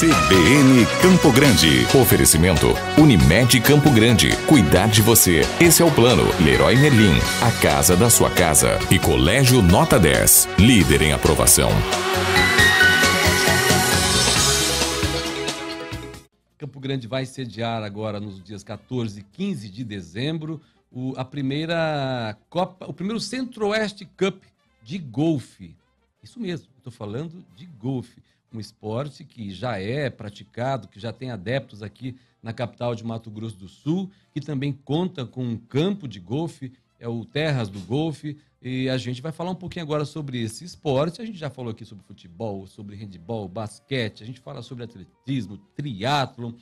CBN Campo Grande. Oferecimento Unimed Campo Grande. Cuidar de você. Esse é o plano. Leroy Merlin. A casa da sua casa. E Colégio Nota 10. Líder em aprovação. Campo Grande vai sediar agora nos dias 14 e 15 de dezembro o, a primeira Copa, o primeiro Centro-Oeste Cup de golfe. Isso mesmo, estou falando de golfe um esporte que já é praticado, que já tem adeptos aqui na capital de Mato Grosso do Sul, que também conta com um campo de golfe, é o Terras do Golfe, e a gente vai falar um pouquinho agora sobre esse esporte. A gente já falou aqui sobre futebol, sobre handebol, basquete, a gente fala sobre atletismo, triatlon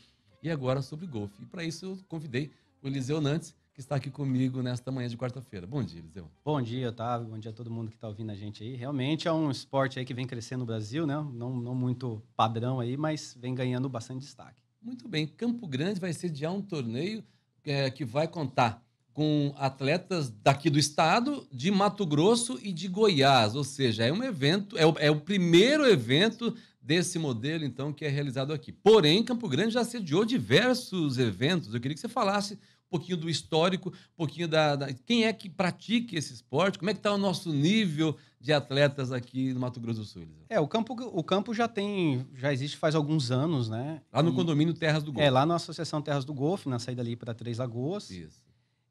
e agora sobre golfe. E para isso eu convidei o Eliseu Nantes, que está aqui comigo nesta manhã de quarta-feira. Bom dia, Eliseu. Bom dia, Otávio. Bom dia a todo mundo que está ouvindo a gente aí. Realmente é um esporte aí que vem crescendo no Brasil, né? Não, não muito padrão aí, mas vem ganhando bastante destaque. Muito bem. Campo Grande vai sediar um torneio é, que vai contar com atletas daqui do estado, de Mato Grosso e de Goiás. Ou seja, é um evento, é o, é o primeiro evento desse modelo, então, que é realizado aqui. Porém, Campo Grande já sediou diversos eventos. Eu queria que você falasse um pouquinho do histórico, um pouquinho da, da, quem é que pratica esse esporte, como é que está o nosso nível de atletas aqui no Mato Grosso do Sul. É, o campo, o campo já tem, já existe faz alguns anos, né? Lá no e, condomínio Terras do Golfo. É, lá na Associação Terras do Golfo, na saída ali para Três Lagoas. Isso.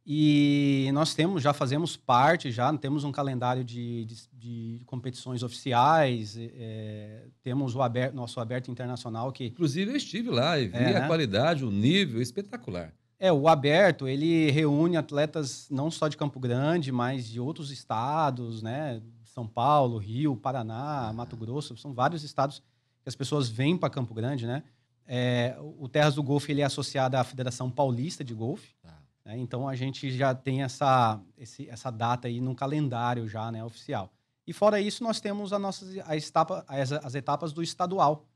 E nós temos, já fazemos parte, já temos um calendário de, de, de competições oficiais, é, temos o aberto, nosso aberto internacional que... Inclusive eu estive lá e vi é, a né? qualidade, o nível, espetacular. É, o Aberto, ele reúne atletas não só de Campo Grande, mas de outros estados, né? São Paulo, Rio, Paraná, ah. Mato Grosso, são vários estados que as pessoas vêm para Campo Grande, né? É, o Terras do Golfe ele é associado à Federação Paulista de Golfe. Ah. Né? Então a gente já tem essa, esse, essa data aí no calendário já, né, oficial. E fora isso, nós temos a nossas, a etapa, as, as etapas do estadual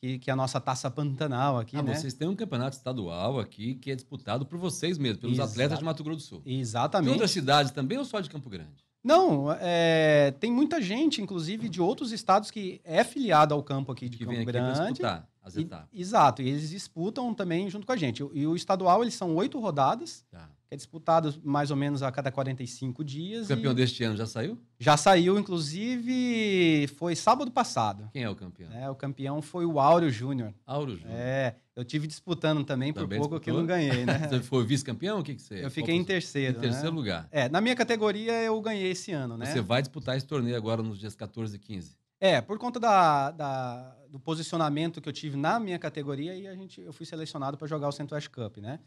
que, que é a nossa Taça Pantanal aqui, ah, né? Vocês têm um campeonato estadual aqui que é disputado por vocês mesmos, pelos atletas de Mato Grosso do Sul. Exatamente. De outras cidades também ou só de Campo Grande? Não, é, tem muita gente, inclusive de outros estados, que é filiada ao campo aqui de que Campo vem aqui Grande. disputar as etapas. exato, e eles disputam também junto com a gente. E, o estadual, eles são oito rodadas. Tá que é disputado mais ou menos a cada 45 dias. O campeão e... deste ano já saiu? Já saiu, inclusive foi sábado passado. Quem é o campeão? É, o campeão foi o Áureo Júnior. Áureo Júnior. É, eu tive disputando também, também por pouco disputou? que eu não ganhei, né? você foi vice-campeão? O que que você Eu fiquei Qual em terceiro, Em terceiro né? lugar. É, na minha categoria eu ganhei esse ano, né? Você vai disputar esse torneio agora nos dias 14 e 15. É, por conta da, da, do posicionamento que eu tive na minha categoria, e a gente, eu fui selecionado para jogar o Centro-Oeste Cup, né?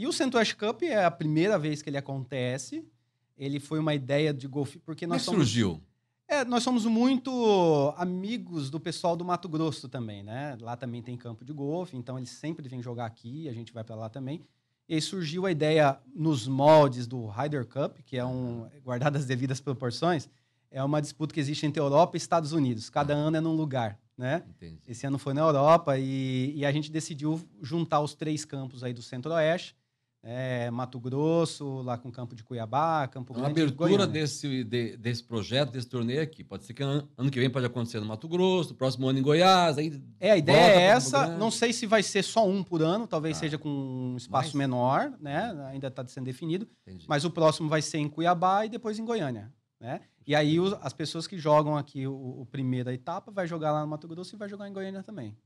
E o Centro-Oeste Cup é a primeira vez que ele acontece. Ele foi uma ideia de golfe, porque nós Mas é somos... surgiu? É, nós somos muito amigos do pessoal do Mato Grosso também, né? Lá também tem campo de golfe, então eles sempre vêm jogar aqui, a gente vai para lá também. E aí surgiu a ideia nos moldes do Ryder Cup, que é um, guardado as devidas proporções, é uma disputa que existe entre Europa e Estados Unidos. Cada ano é num lugar, né? Entendi. Esse ano foi na Europa e, e a gente decidiu juntar os três campos aí do Centro-Oeste é, Mato Grosso, lá com o Campo de Cuiabá, Campo então, Grande. A abertura desse, de, desse projeto, desse torneio aqui, pode ser que ano, ano, que vem pode acontecer no Mato Grosso, próximo ano em Goiás. Aí é, a ideia é essa. Não sei se vai ser só um por ano, talvez ah, seja com um espaço mas... menor, né? ainda está sendo definido. Entendi. Mas o próximo vai ser em Cuiabá e depois em Goiânia. Né? E aí as pessoas que jogam aqui o, o primeira etapa vai jogar lá no Mato Grosso e vai jogar em Goiânia também.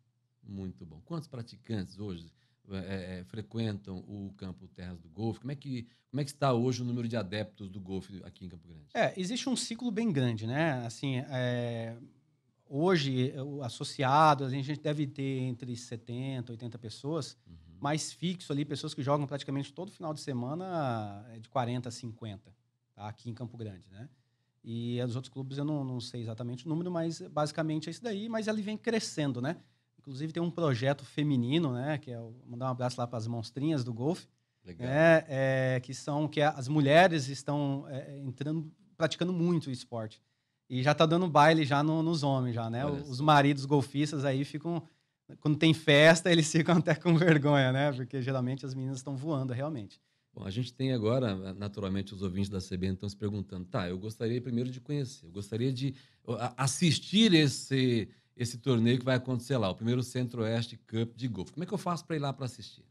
Muito bom. Quantos praticantes hoje é, é, é, frequentam o campo Terras do Golfe? Como é, que, como é que está hoje o número de adeptos do golfe aqui em Campo Grande? É, existe um ciclo bem grande, né? Assim, é, hoje, associado, a gente deve ter entre 70, 80 pessoas, uhum. mais fixo ali, pessoas que jogam praticamente todo final de semana é de 40 a 50, tá? aqui em Campo Grande, né? E dos outros clubes eu não, não sei exatamente o número, mas basicamente é isso daí, mas ele vem crescendo, né? Inclusive tem um projeto feminino, né? Que é o, mandar um abraço lá para as monstrinhas do golfe. Legal. Né, é, que são que é, as mulheres estão é, entrando, praticando muito o esporte. E já está dando baile já no, nos homens, já, né? os maridos golfistas aí ficam. Quando tem festa, eles ficam até com vergonha, né? Porque geralmente as meninas estão voando realmente. Bom, a gente tem agora, naturalmente, os ouvintes da CBN estão se perguntando, tá, eu gostaria primeiro de conhecer, eu gostaria de assistir esse, esse torneio que vai acontecer lá, o primeiro Centro-Oeste Cup de golfe. Como é que eu faço para ir lá para assistir?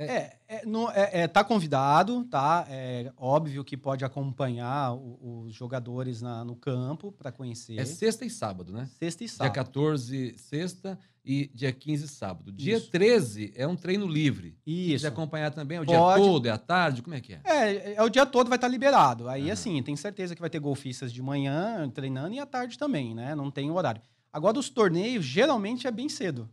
É, é, é no, é, é, tá convidado, tá? É óbvio que pode acompanhar os jogadores na, no campo para conhecer. É sexta e sábado, né? Sexta e sábado. Dia 14, sexta e dia 15, sábado. Dia Isso. 13 é um treino livre. Isso. Pode acompanhar também, é o pode. dia todo, é a tarde, como é que é? É, é, é o dia todo vai estar tá liberado. Aí, uhum. assim, tem certeza que vai ter golfistas de manhã treinando e à tarde também, né? Não tem horário. Agora, os torneios geralmente é bem cedo.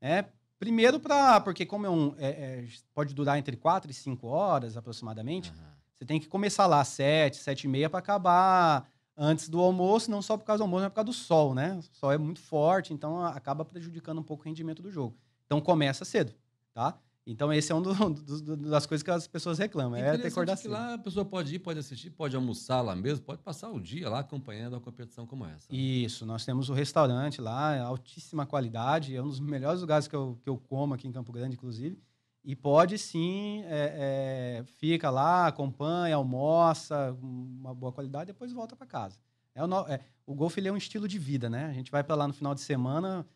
Né? Primeiro, pra, porque como é um, é, é, pode durar entre 4 e 5 horas aproximadamente, uhum. você tem que começar lá às 7, 7 e meia para acabar antes do almoço, não só por causa do almoço, mas por causa do sol, né? O sol é muito forte, então acaba prejudicando um pouco o rendimento do jogo. Então começa cedo, tá? Então, esse é um do, do, das coisas que as pessoas reclamam, é ter acordar cedo. lá a pessoa pode ir, pode assistir, pode almoçar lá mesmo, pode passar o dia lá acompanhando uma competição como essa. Né? Isso, nós temos o restaurante lá, é altíssima qualidade, é um dos melhores lugares que eu, que eu como aqui em Campo Grande, inclusive. E pode sim, é, é, fica lá, acompanha, almoça, uma boa qualidade, depois volta para casa. É o, é, o golfe é um estilo de vida, né? A gente vai para lá no final de semana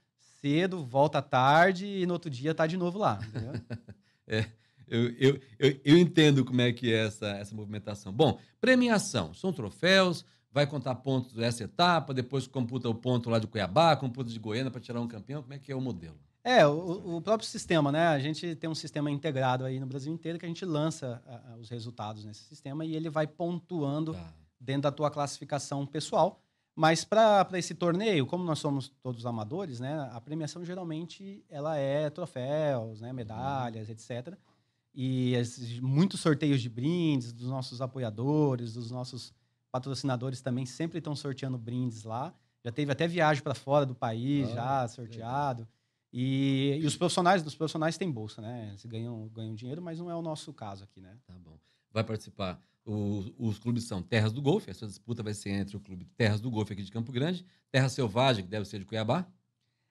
cedo, volta tarde e no outro dia tá de novo lá. é, eu, eu, eu, eu, entendo como é que é essa, essa movimentação. Bom, premiação, são troféus, vai contar pontos dessa etapa, depois computa o ponto lá de Cuiabá, computa de Goiânia para tirar um campeão, como é que é o modelo? É, o, o, próprio sistema, né? A gente tem um sistema integrado aí no Brasil inteiro que a gente lança os resultados nesse sistema e ele vai pontuando tá. dentro da tua classificação pessoal. Mas para esse torneio, como nós somos todos amadores, né, a premiação geralmente ela é troféus, né, medalhas, uhum. etc. E muitos sorteios de brindes dos nossos apoiadores, dos nossos patrocinadores também sempre estão sorteando brindes lá. Já teve até viagem para fora do país, ah, já sorteado. E, e, os profissionais, dos profissionais têm bolsa, né? Eles ganham, ganham dinheiro, mas não é o nosso caso aqui, né? Tá bom vai participar os, os, clubes são Terras do Golfe, essa disputa vai ser entre o clube Terras do Golfe aqui de Campo Grande, Terra Selvagem, que deve ser de Cuiabá.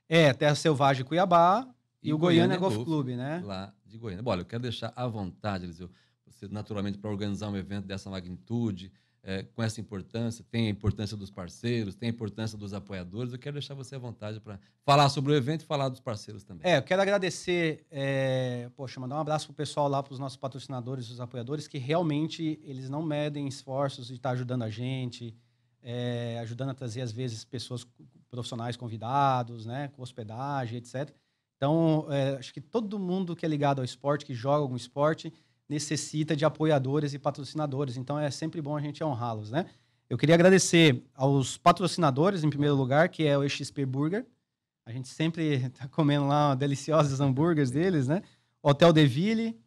É, Terra Selvagem Cuiabá e, e o Goiânia, Goiânia Golf, Golf Clube, né? Lá de Goiânia. Bom, olha, eu quero deixar à vontade, Eliseu, você naturalmente para organizar um evento dessa magnitude, é, com essa importância, tem a importância dos parceiros, tem a importância dos apoiadores. Eu quero deixar você à vontade para falar sobre o evento e falar dos parceiros também. É, eu quero agradecer, é, poxa, mandar um abraço para o pessoal lá, para os nossos patrocinadores, os apoiadores, que realmente eles não medem esforços de estar tá ajudando a gente, é, ajudando a trazer, às vezes, pessoas profissionais convidados, né, com hospedagem, etc. Então, é, acho que todo mundo que é ligado ao esporte, que joga algum esporte, necessita de apoiadores e patrocinadores. Então é sempre bom a gente honrá-los, né? Eu queria agradecer aos patrocinadores, em primeiro lugar, que é o XP Burger. A gente sempre está comendo lá deliciosos hambúrgueres deles, né? Hotel Deville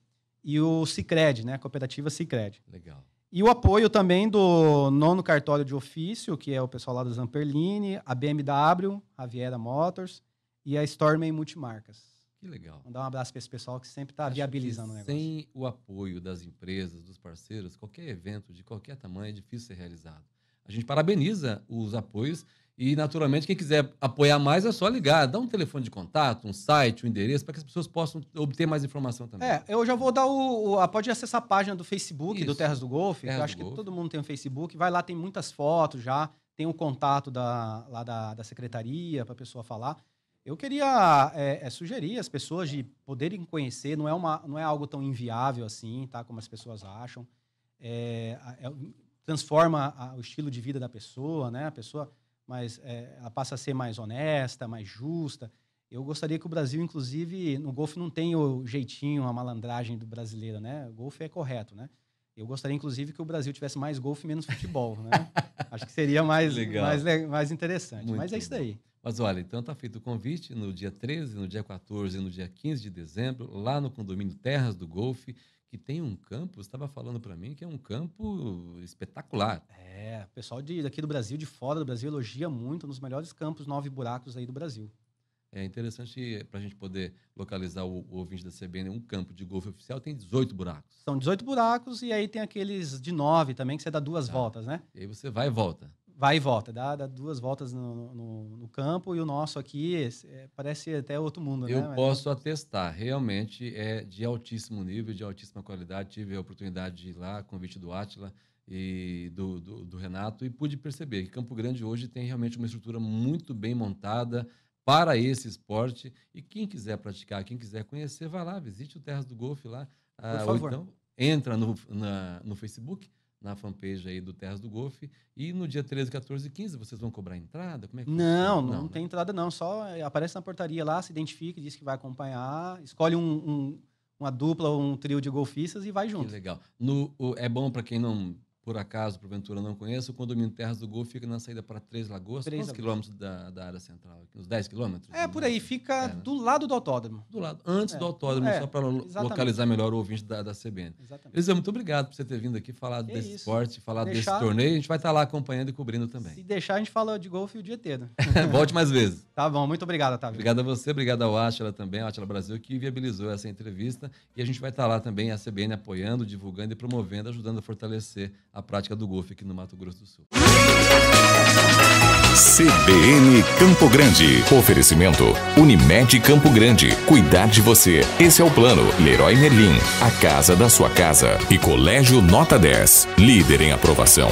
e o Cicred, né? A cooperativa Cicred. Legal. E o apoio também do nono cartório de ofício, que é o pessoal lá do Zamperline, a BMW, a Viera Motors e a Storm Multimarcas. Que legal. Mandar um abraço para esse pessoal que sempre está viabilizando o negócio. Sem o apoio das empresas, dos parceiros, qualquer evento de qualquer tamanho é difícil ser realizado. A gente parabeniza os apoios e, naturalmente, quem quiser apoiar mais é só ligar, dá um telefone de contato, um site, um endereço, para que as pessoas possam obter mais informação também. É, eu já vou dar o. o pode acessar a página do Facebook, Isso. do Terras do Golfe, Terras eu acho que Golfe. todo mundo tem um Facebook. Vai lá, tem muitas fotos já, tem o um contato da, lá da, da secretaria para a pessoa falar. Eu queria é, é, sugerir as pessoas de poderem conhecer, não é, uma, não é algo tão inviável assim, tá? Como as pessoas acham. É, é transforma a, o estilo de vida da pessoa, né? A pessoa mas, é, ela passa a ser mais honesta, mais justa. Eu gostaria que o Brasil, inclusive, no golfe não tem o jeitinho, a malandragem do brasileiro, né? O golfe é correto, né? Eu gostaria, inclusive, que o Brasil tivesse mais golfe e menos futebol, né? Acho que seria mais, Legal. mais, mais interessante. Muito mas é isso daí. Mas olha, então está feito o convite no dia 13, no dia 14 e no dia 15 de dezembro, lá no condomínio Terras do Golfe, que tem um campo, estava falando para mim que é um campo espetacular. É, o pessoal de, daqui do Brasil, de fora do Brasil, elogia muito, nos melhores campos, nove buracos aí do Brasil. É interessante para a gente poder localizar o, o, ouvinte da CBN, um campo de golfe oficial tem 18 buracos. São 18 buracos e aí tem aqueles de nove também, que você dá duas tá. voltas, né? E aí você vai e volta vai e volta, dá, dá duas voltas no, no, no, campo e o nosso aqui é, parece até outro mundo. Eu né? posso Mas... atestar, realmente é de altíssimo nível, de altíssima qualidade. Tive a oportunidade de ir lá, convite do Atila e do, do, do Renato, e pude perceber que Campo Grande hoje tem realmente uma estrutura muito bem montada para esse esporte. E quem quiser praticar, quem quiser conhecer, vai lá, visite o Terras do Golfe lá. Por ah, favor. então entra no, na, no Facebook na fanpage aí do Terras do Golfe. E no dia 13, 14 e 15, vocês vão cobrar entrada? Como é que não, não, não, né? tem né? entrada não. Só eh, aparece na portaria lá, se identifica, diz que vai acompanhar, escolhe um, um uma dupla ou um trio de golfistas e vai junto. Que legal. No, o, é bom para quem não por acaso, porventura, não conheça, o condomínio Terras do Gol fica na saída para Três Lagoas, Três quilômetros da, da área central? Uns 10 quilômetros? É, por aí, fica é, né? do lado do autódromo. Do lado, antes é. do autódromo, é, só para localizar melhor o ouvinte da, da CBN. Exatamente. Eliseu, muito obrigado por você ter vindo aqui falar que desse isso. esporte, falar deixar, desse torneio. A gente vai estar tá lá acompanhando e cobrindo também. Se deixar, a gente fala de golfe o dia inteiro. Volte mais vezes. Tá bom, muito obrigado, Otávio. Obrigado a você, obrigado ao Átila também, ao Átila Brasil, que viabilizou essa entrevista. E a gente vai estar tá lá também, a CBN apoiando, divulgando e promovendo, ajudando a fortalecer a prática do golfe aqui no Mato Grosso do Sul. CBN Campo Grande. Oferecimento Unimed Campo Grande. Cuidar de você. Esse é o plano. Leroy Merlin. A casa da sua casa. E Colégio Nota 10. Líder em aprovação.